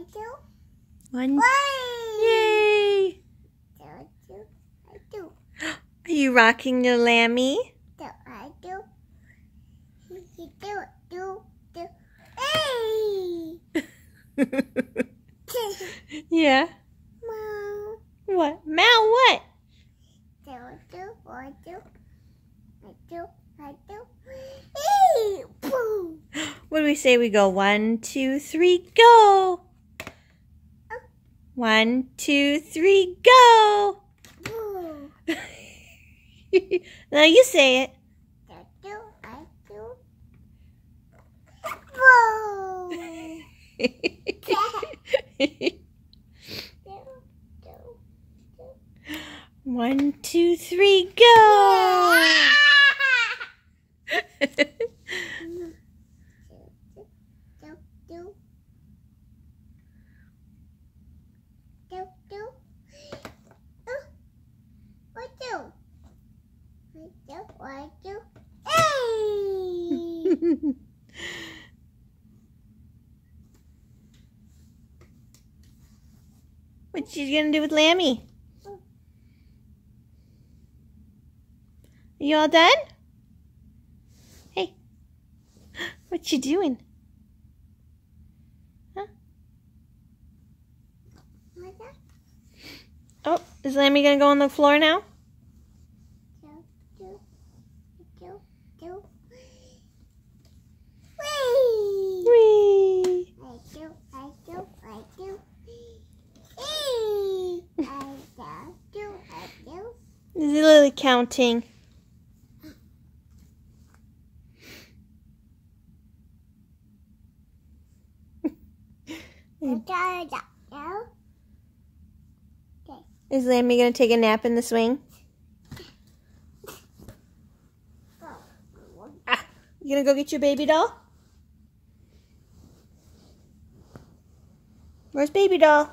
I do. One. Yay! Do I do. I do. Are you rocking your lammy? Do I do. You do do do. Hey! yeah. Meow. What? Meow what? Do I do. I do. I do. I do. What do we say? We go one, two, three, go! One, two, three, go! now you say it. One, two, three, go! Hey! what gonna do with Lammy? Are you all done? Hey, what you doing? Huh? Oh, is Lammy gonna go on the floor now? Is Lily counting? Is Lammy going to take a nap in the swing? Ah, you going to go get your baby doll? Where's baby doll?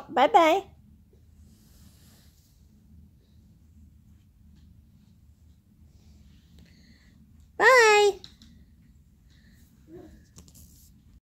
好，拜拜。